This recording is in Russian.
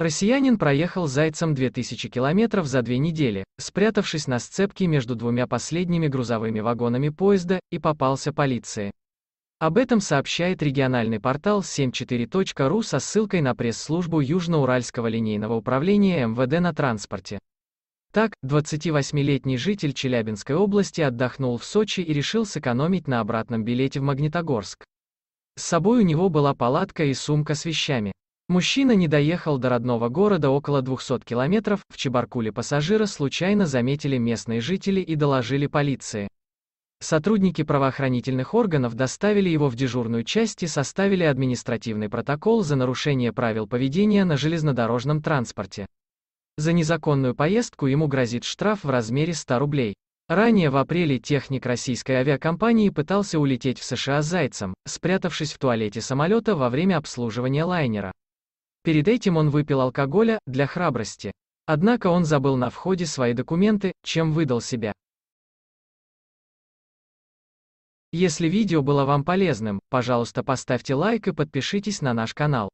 Россиянин проехал зайцем 2000 километров за две недели, спрятавшись на сцепке между двумя последними грузовыми вагонами поезда, и попался полиции. Об этом сообщает региональный портал 74.ru со ссылкой на пресс-службу Южноуральского линейного управления МВД на транспорте. Так, 28-летний житель Челябинской области отдохнул в Сочи и решил сэкономить на обратном билете в Магнитогорск. С собой у него была палатка и сумка с вещами. Мужчина не доехал до родного города около 200 километров, в Чебаркуле пассажира случайно заметили местные жители и доложили полиции. Сотрудники правоохранительных органов доставили его в дежурную часть и составили административный протокол за нарушение правил поведения на железнодорожном транспорте. За незаконную поездку ему грозит штраф в размере 100 рублей. Ранее в апреле техник российской авиакомпании пытался улететь в США зайцем, спрятавшись в туалете самолета во время обслуживания лайнера. Перед этим он выпил алкоголя, для храбрости. Однако он забыл на входе свои документы, чем выдал себя. Если видео было вам полезным, пожалуйста поставьте лайк и подпишитесь на наш канал.